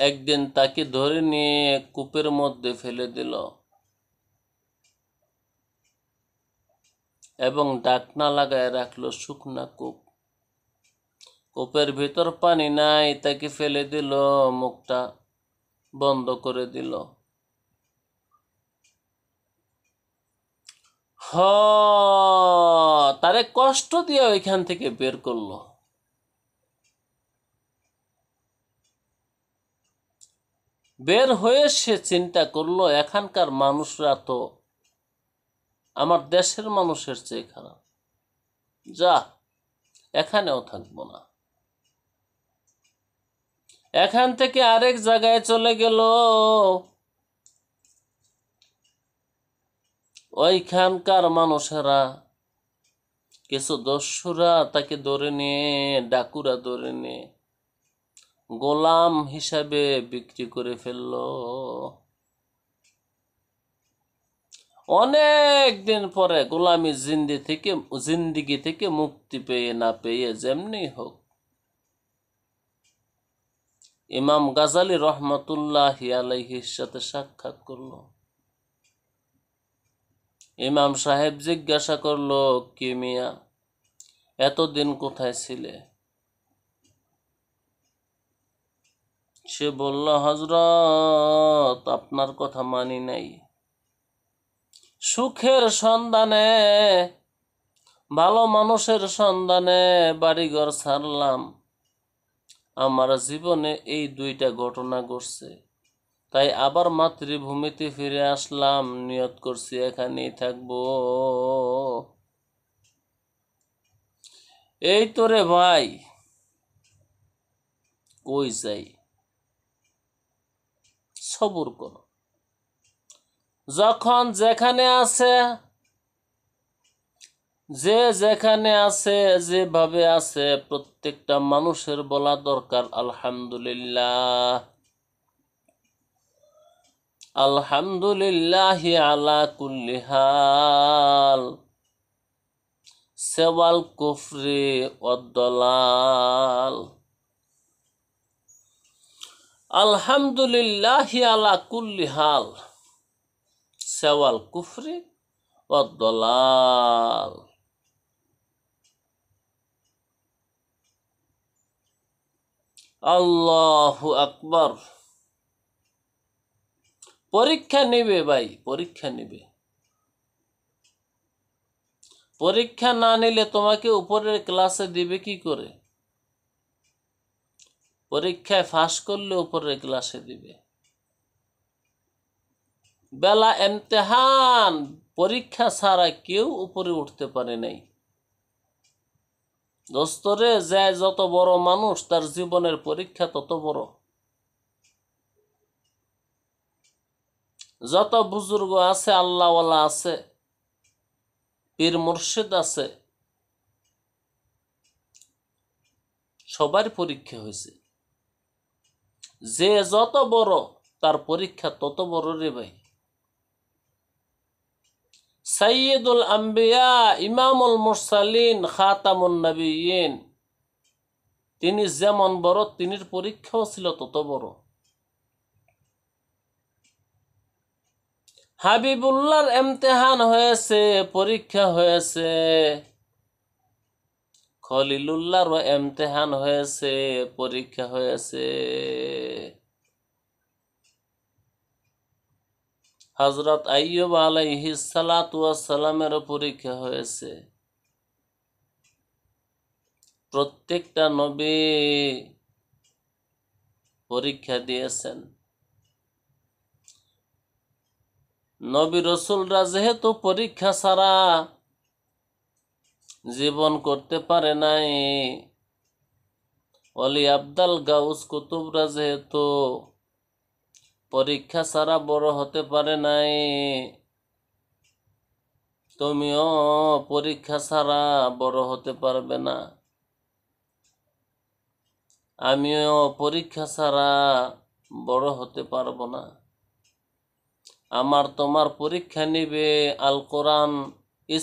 একদিন তাকে ধরে নিয়ে কূপের মধ্যে ফেলে দিল এবং ডাকনা লাগায় রাখলো শুকনা কূপ কূপের ভিতর পানি নাই তাকে ফেলে দিল মুখটা বন্ধ করে দিল হ তারে কষ্ট দিয়ে ওইখান থেকে বের করলো বের হয়ে সে চিন্তা করলো এখানকার মানুষরা তো আমার দেশের মানুষের চেয়ে খারাপ যা এখানেও থাকবো না এখান থেকে আরেক জায়গায় চলে গেল ওইখানকার মানুষেরা কিছু দস্যুরা তাকে ধরে নিয়ে ডাকুরা ধরে নিয়ে গোলাম হিসাবে বিক্রি করে ফেলল অনেক দিন পরে গোলামি জিন্দি থেকে জিন্দিগি থেকে মুক্তি পেয়ে না পেয়ে যেমনি হোক ইমাম গাজালি রহমতুল্লাহ আলাইহির সাথে সাক্ষাৎ করল ইমাম সাহেব জিজ্ঞাসা করল কি মিয়া এতদিন কোথায় ছিলে সে বলল হজরত আপনার কথা মানি নাই সুখের সন্ধানে ভালো মানুষের সন্ধানে বাড়িঘর ছাড়লাম আমার জীবনে এই দুইটা ঘটনা ঘটছে তাই আবার মাতৃভূমিতে ফিরে আসলাম নিয়ত করছি এখানেই থাকব এই তো রে ভাই কই যাই সবর কর যখন যেখানে আছে যে যেখানে আছে যেভাবে আছে প্রত্যেকটা মানুষের বলা দরকার আলহামদুলিল্লাহ আলহামদুলিল্লাহ আলা কুল্লিহাল সেওয়াল কুফরি অদ্দলাল আলহামদুলিল্লাহ আলা কুল্লিহাল সেওয়াল কুফরি অদ্দলাল আল্লাহ আকবর পরীক্ষা নেবে ভাই পরীক্ষা নেবে পরীক্ষা না নিলে তোমাকে উপরের ক্লাসে দিবে কি করে পরীক্ষায় ফাঁস করলে উপরের ক্লাসে দিবে বেলা এমতেহান পরীক্ষা ছাড়া কেউ উপরে উঠতে পারে নাই দোস্তরে যে যত বড় মানুষ তার জীবনের পরীক্ষা তত বড় যত বুজুর্গ আছে আল্লাহওয়ালা আছে পীর মুর্শিদ আছে সবার পরীক্ষা হয়েছে যে যত বড় তার পরীক্ষা তত বড় রে ভাই সৈয়দুল আম্বিয়া ইমামুল মুরসালিন খাতামুল নবীন তিনি যেমন বড় তিনির পরীক্ষাও ছিল তত বড় হাবিবুল্লার এমতেহান হয়েছে পরীক্ষা হয়েছে খলিলুল্লাহরও এমতেহান হয়েছে পরীক্ষা হয়েছে হজরত আইয়ব আলাইহি সালাতামেরও পরীক্ষা হয়েছে প্রত্যেকটা নবী পরীক্ষা দিয়েছেন নবী রসুলরা যেহেতু পরীক্ষা ছাড়া জীবন করতে পারে নাই অলি আবদাল গাউস কুতুবরা যেহেতু পরীক্ষা ছাড়া বড় হতে পারে নাই তুমিও পরীক্ষা ছাড়া বড় হতে পারবে না আমিও পরীক্ষা ছাড়া বড় হতে পারবো না আমার তোমার পরীক্ষা নিবে আল কোরআন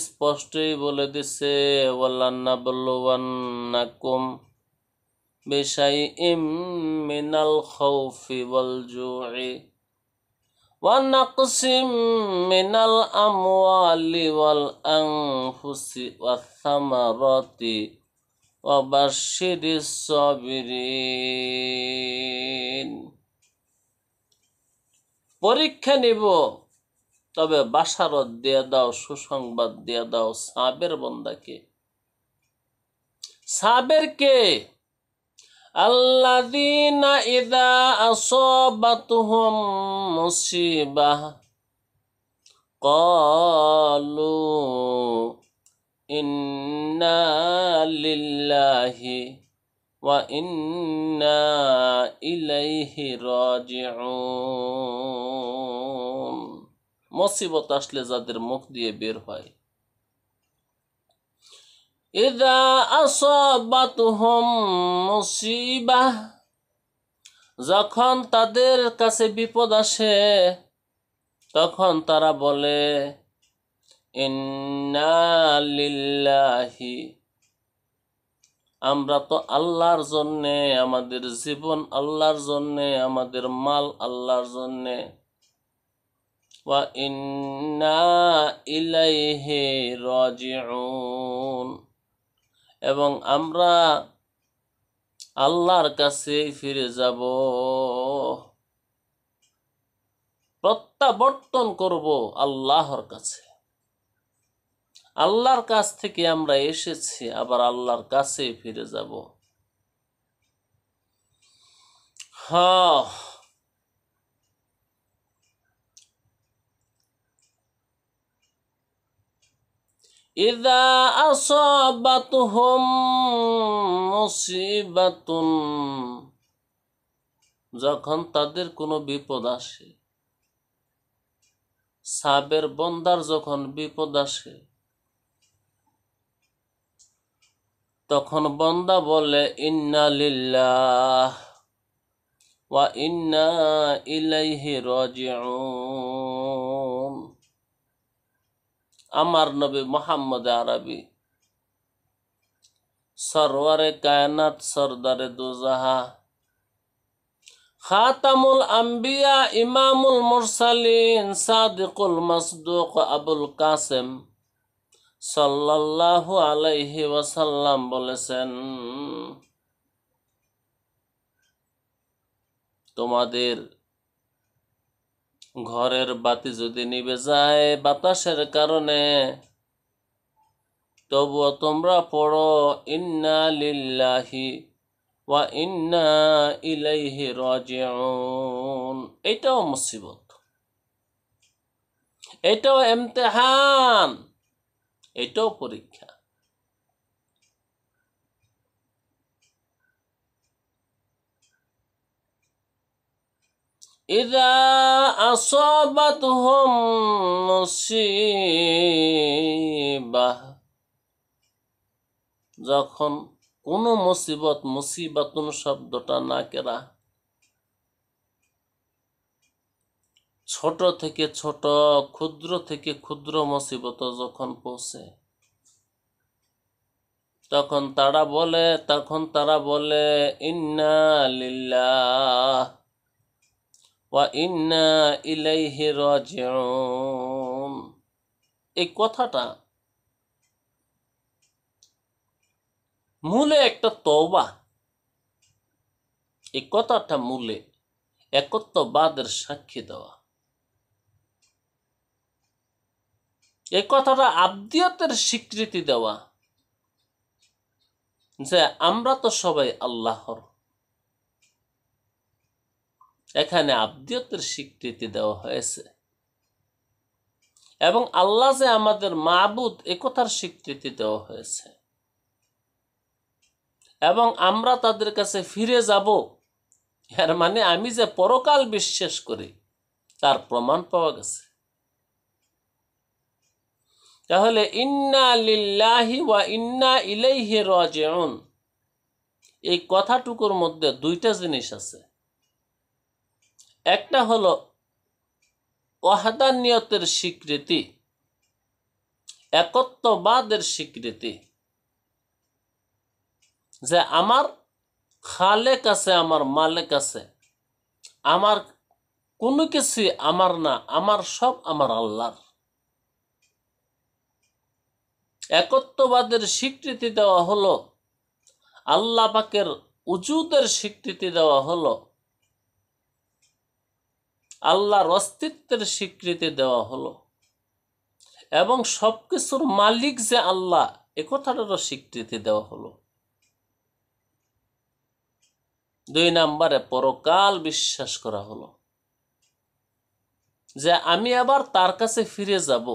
স্পষ্টই বলে দিছে ওয়াল্লান্না কুম بشيء من الخوف والجوع ونقص من الأموال والأنفس والثمرات وبشر الصابرين পরীক্ষা নিব তবে বাসারত দিয়ে দাও সুসংবাদ দিয়ে দাও সাবের বন্দাকে সাবের কে الذين إذا أصابتهم مصيبة قالوا إنا لله وإنا إليه راجعون مصيبة আসলে زادر মুখ দিয়ে বের إذا أصابتهم مصيبة যখন তাদের কাছে বিপদ আসে তখন তারা বলে আমরা তো আল্লাহর জন্যে আমাদের জীবন আল্লাহর জন্যে আমাদের মাল আল্লাহর জন্যে ওয়া ইন্না ইলাইহি রাজিউন এবং আমরা আল্লাহর কাছে ফিরে যাব প্রত্যাবর্তন করব আল্লাহর কাছে আল্লাহর কাছ থেকে আমরা এসেছি আবার আল্লাহর কাছে ফিরে যাব হ্যাঁ إذا أصابتهم مصيبة যখন তাদের কোনো বিপদ আসে সাবের বন্দার যখন বিপদ আসে তখন বন্দা বলে ইন্না লিল্লাহ ওয়া ইন্না ইলাইহি রাজিউন আমার নবী মোহাম্মদ আরবি সরওয়ারে কায়নাত সরদারে দুজাহা খাতামুল আম্বিয়া ইমামুল মুরসালিন সাদিকুল মসদুক আবুল কাসেম সাল্লাল্লাহু আলাইহি ওয়াসাল্লাম বলেছেন তোমাদের ঘরের বাতি যদি নিবে যায় বাতাসের কারণে তবুও তোমরা পড়ো ইন্না লিল্লাহি ওয়া ইন্না ইলাইহি রাজিউন এটাও মুসিবত এটাও এমতেহান এটাও পরীক্ষা إذا أصابتهم مصيبة যখন কোনো মুসিবত মুসিবাতুন শব্দটা না কেরা ছোট থেকে ছোট ক্ষুদ্র থেকে ক্ষুদ্র মুসিবত যখন পৌঁছে তখন তারা বলে তখন তারা বলে ইন্না লিল্লাহ ইন্না ইলাইহি রাজিউন এই কথাটা মূলে একটা তওবা এই কথাটা মূলে একত্ববাদের সাক্ষী দেওয়া এই কথাটা আব্দিয়তের স্বীকৃতি দেওয়া যে আমরা তো সবাই আল্লাহর এখানে আব্দীয়তের স্বীকৃতি দেওয়া হয়েছে এবং আল্লাহ যে আমাদের মাবুদ একথার স্বীকৃতি দেওয়া হয়েছে এবং আমরা তাদের কাছে ফিরে যাব এর মানে আমি যে পরকাল বিশ্বাস করি তার প্রমাণ পাওয়া গেছে তাহলে ইন্না লিল্লাহি ওয়া ইন্না ইলাইহি রাজিউন এই কথাটুকুর মধ্যে দুইটা জিনিস আছে একটা হলো ওয়াহাদানিয়তের স্বীকৃতি একত্ববাদের স্বীকৃতি যে আমার খালেক আছে আমার মালেক আছে আমার কোনো কিছুই আমার না আমার সব আমার আল্লাহর একত্ববাদের স্বীকৃতি দেওয়া হলো আল্লাহ পাকের উজুদের স্বীকৃতি দেওয়া হলো আল্লাহর অস্তিত্বের স্বীকৃতি দেওয়া হলো এবং সব কিছুর মালিক যে আল্লাহ এ কথাটারও স্বীকৃতি দেওয়া হলো দুই নম্বরে পরকাল বিশ্বাস করা হলো যে আমি আবার তার কাছে ফিরে যাব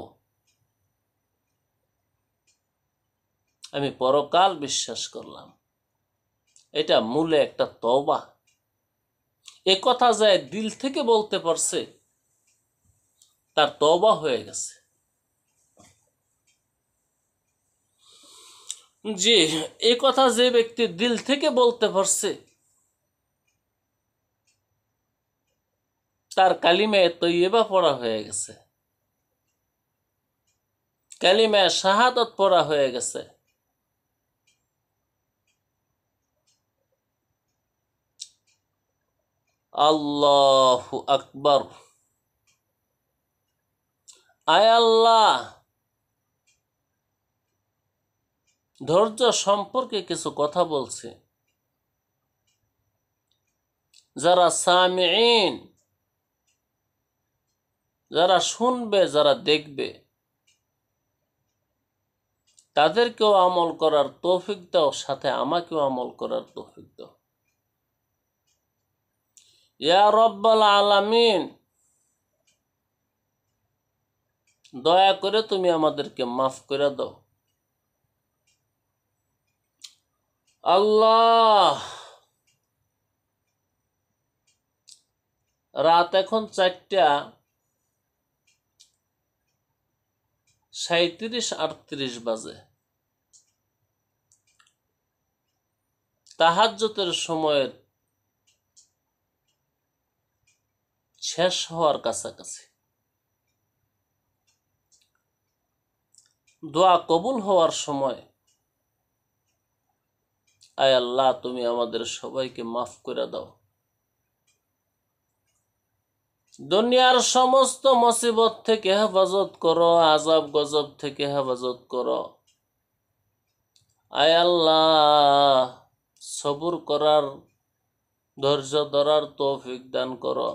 আমি পরকাল বিশ্বাস করলাম এটা মূলে একটা তবা এ কথা যায় দিল থেকে বলতে পারছে তার তবা হয়ে গেছে যে এ কথা যে ব্যক্তি দিল থেকে বলতে পারছে তার কালিমায় তৈবা পড়া হয়ে গেছে কালিমায় শাহাদত পড়া হয়ে গেছে আল্লাহ আকবর আয় আল্লাহ ধৈর্য সম্পর্কে কিছু কথা বলছে যারা সামিন যারা শুনবে যারা দেখবে তাদেরকেও আমল করার তৌফিক দাও সাথে আমাকেও আমল করার তৌফিক দাও ইয়া রব্বাল আলামিন দয়া করে তুমি আমাদেরকে মাফ করে দাও আল্লাহ রাত এখন চারটা সাঁত্রিশ আটত্রিশ বাজে তাহাজ্যতের সময়ের শেষ হওয়ার কাছাকাছি দোয়া কবুল হওয়ার সময় আয় আল্লাহ তুমি আমাদের সবাইকে মাফ করে দাও দুনিয়ার সমস্ত মুসিবত থেকে হেফাজত করো আজাব গজব থেকে হেফাজত করো আয় আল্লাহ সবুর করার ধৈর্য ধরার তৌফিক দান করো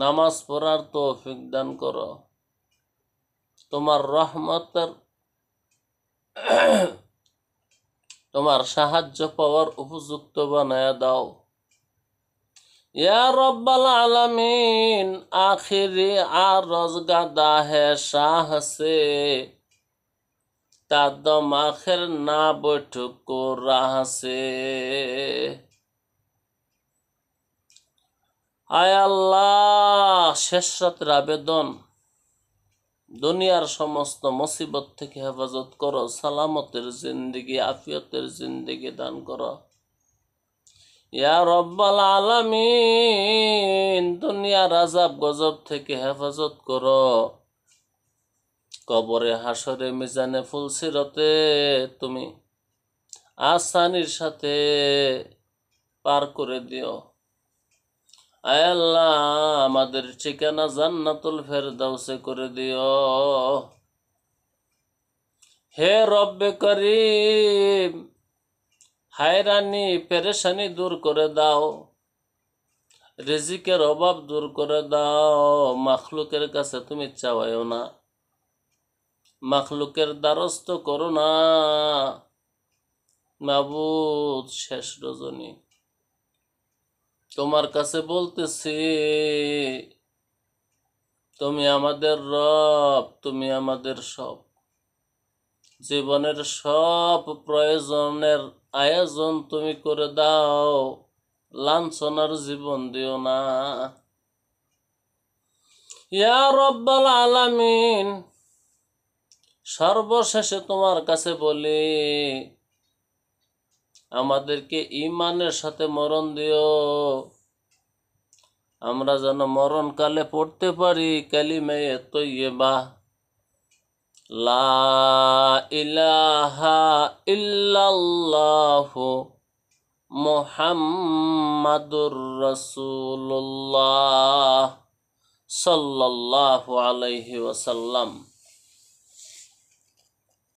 নামাজ পড়ার তৌফিক দান কর তোমার রহমতের তোমার সাহায্য পাওয়ার উপযুক্ত বানায় দাও ইয়া রব্বাল আলামিন আখিরি আর রোজগা দাহে সাহসে তা তাদম আখের না বৈঠক রাহসে আয় আল্লাহ শেষ রাতের আবেদন দুনিয়ার সমস্ত মুসিবত থেকে হেফাজত করো সালামতের জিন্দিগি আফিয়তের জিন্দিগি দান করো ইয়া রব্বাল আলামিন দুনিয়ার আজাব গজব থেকে হেফাজত করো কবরে হাসরে মিজানে ফুলসিরতে তুমি আসানির সাথে পার করে দিও আয় আমাদের ঠিকানা জান্নাতুল ফেরদাউসে করে দিও হে রব্বে করি হায়রানি পেরেশানি দূর করে দাও রেজিকের অভাব দূর করে দাও মাখলুকের কাছে তুমি চাওয়ায়ও না মাখলুকের দ্বারস্থ করো না মাবুদ শেষ রজনী তোমার কাছে বলতেছি তুমি আমাদের রব তুমি আমাদের সব জীবনের সব প্রয়োজনের আয়োজন তুমি করে দাও লাঞ্ছনার জীবন দিও না ইয়া রব্বাল আলামিন সর্বশেষে তোমার কাছে বলি আমাদেরকে ইমানের সাথে মরণ দিও আমরা যেন মরণকালে পড়তে পারি কালিমে তৈবা লা ইলাহা ইল্লাল্লাহ মোহাম্মাদুর রসুল্লাহ সাল্লাল্লাহু আলাইহি ওসাল্লাম